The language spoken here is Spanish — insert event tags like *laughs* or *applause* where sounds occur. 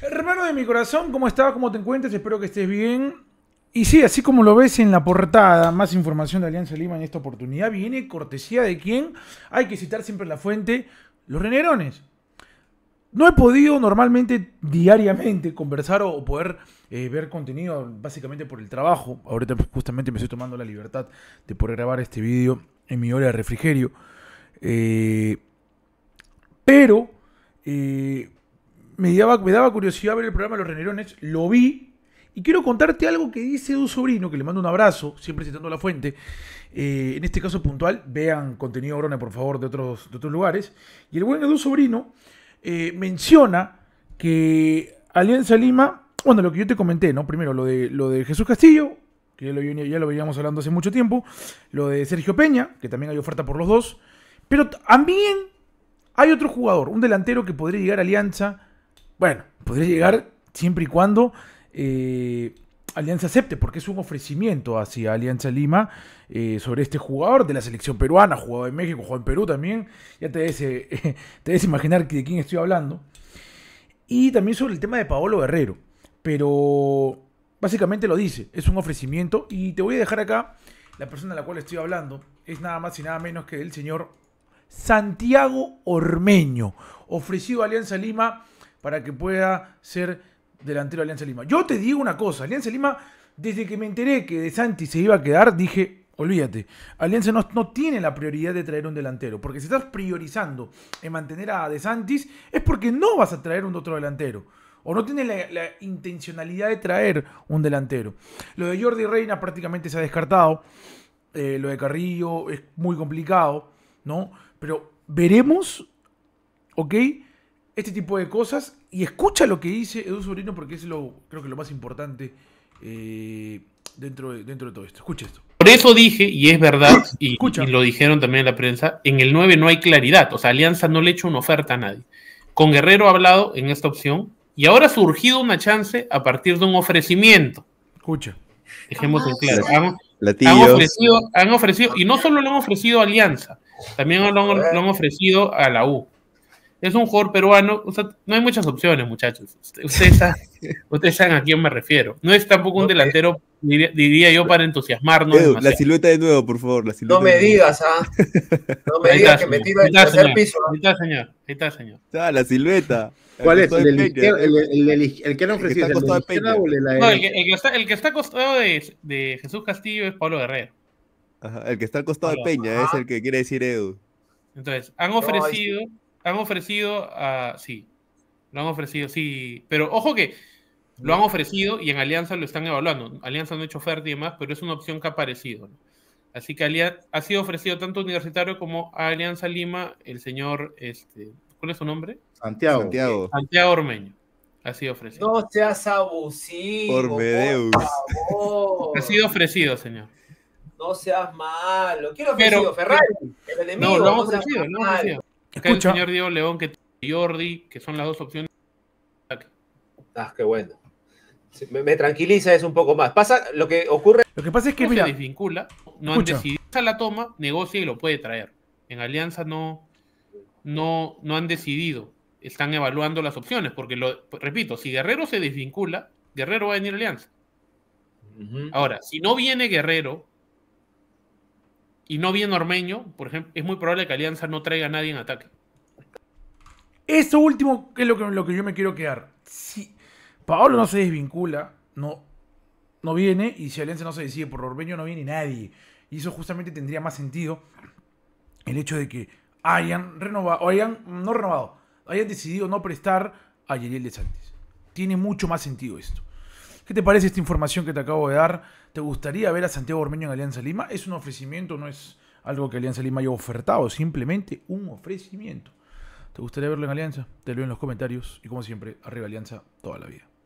Hermano de mi corazón, ¿cómo estás? ¿Cómo te encuentras? Espero que estés bien. Y sí, así como lo ves en la portada, más información de Alianza Lima en esta oportunidad viene cortesía de quien, Hay que citar siempre la fuente, los renerones. No he podido normalmente diariamente conversar o, poder eh, ver contenido básicamente por el trabajo. Ahorita justamente me estoy tomando la libertad de poder grabar este vídeo en mi hora de refrigerio. Eh, pero eh, me daba, curiosidad ver el programa de Los Renerones, lo vi y quiero contarte algo que dice un sobrino, que le mando un abrazo, siempre citando la fuente, eh, en este caso puntual, vean contenido Orona, por favor, de otros, otros lugares, y el buen Edu Sobrino eh, menciona que Alianza Lima, bueno, lo que yo te comenté, ¿no? Primero, lo de, lo de Jesús Castillo, que ya lo, ya lo veníamos hablando hace mucho tiempo, lo de Sergio Peña, que también hay oferta por los dos, pero también hay otro jugador, un delantero que podría llegar a Alianza, bueno, podría llegar siempre y cuando eh, Alianza acepte, porque es un ofrecimiento hacia Alianza Lima eh, sobre este jugador de la selección peruana, jugado en México, jugado en Perú también. Ya te debes, eh, *laughs* te imaginar de quién estoy hablando. Y también sobre el tema de Paolo Guerrero. Pero básicamente lo dice, es un ofrecimiento. Y te voy a dejar acá la persona a la cual estoy hablando. Es nada más y nada menos que el señor Santiago Ormeño, ofrecido a Alianza Lima para que pueda ser delantero Alianza Lima. Yo te digo una cosa, Alianza Lima, desde que me enteré que De Santis se iba a quedar, dije, olvídate, Alianza no, tiene la prioridad de traer un delantero, porque si estás priorizando en mantener a De Santis, es porque no vas a traer un otro delantero o no tiene la, intencionalidad de traer un delantero. Lo de Jordi Reina prácticamente se ha descartado. Eh, lo de Carrillo es muy complicado, ¿no? Pero veremos, ¿ok? este tipo de cosas y escucha lo que dice Edu Sobrino porque es lo, creo que lo más importante eh, dentro, de, dentro de todo esto. Escucha esto. Por eso dije, y es verdad, y, lo dijeron también en la prensa, en el 9 no hay claridad, o sea, Alianza no le ha hecho una oferta a nadie. Con Guerrero ha hablado en esta opción y ahora ha surgido una chance a partir de un ofrecimiento. Escucha. Dejemos en claro. Han, ofrecido, han ofrecido, y no solo lo han ofrecido a Alianza, también lo han ofrecido a la U es un jugador peruano, o sea, no hay muchas opciones, muchachos. *laughs* Ustedes saben, a quién me refiero. No es tampoco un delantero, diría, yo, para entusiasmarnos. Edu, la silueta de nuevo, por favor. no me digas, ¿ah? No me digas que me tiro el tercer piso. Ahí está, señor. Ahí está, señor. Ah, la silueta. ¿Cuál es? ¿El, que han ofrecido? ¿El que está costado de No, el que, está, el costado de, Jesús Castillo es Pablo Guerrero. Ajá, el que está al costado de Peña, es el que quiere decir Edu. Entonces, han ofrecido han ofrecido a. Sí, lo han ofrecido, sí. Pero ojo que lo han ofrecido y en Alianza lo están evaluando. Alianza no ha hecho oferta y demás, pero es una opción que ha aparecido. Así que Alianza, ha sido ofrecido tanto Universitario como a Alianza Lima el señor, este, ¿cuál es su nombre? Santiago. Santiago, Ormeño. Ha sido ofrecido. No seas abusivo. Por favor. Ha sido ofrecido, señor. No seas malo. Quiero ofrecido, Ferrari. El enemigo, no, lo han ofrecido, no ofrecido. Acá el señor Diego León, que Jordi, que son las dos opciones. Ah, qué bueno. Me, tranquiliza eso un poco más. Pasa lo que ocurre. Lo que pasa es que se desvincula, no han decidido la toma, negocia y lo puede traer. En Alianza no, no, no han decidido. Están evaluando las opciones, porque lo repito, si Guerrero se desvincula, Guerrero va a venir a Alianza. Ahora, si no viene Guerrero, y no viene Ormeño, por ejemplo, es muy probable que Alianza no traiga a nadie en ataque. Eso último es lo que, lo que yo me quiero quedar. Si Paolo no se desvincula, no, no viene, y si Alianza no se decide por Ormeño, no viene nadie. Y eso justamente tendría más sentido el hecho de que hayan renovado, o hayan, no renovado, hayan decidido no prestar a Yeriel de Santis. Tiene mucho más sentido esto. ¿Qué te parece esta información que te acabo de dar? ¿Te gustaría ver a Santiago Ormeño en Alianza Lima? Es un ofrecimiento, no es algo que Alianza Lima haya ofertado, simplemente un ofrecimiento. ¿Te gustaría verlo en Alianza? Te leo en los comentarios y como siempre, arriba Alianza toda la vida.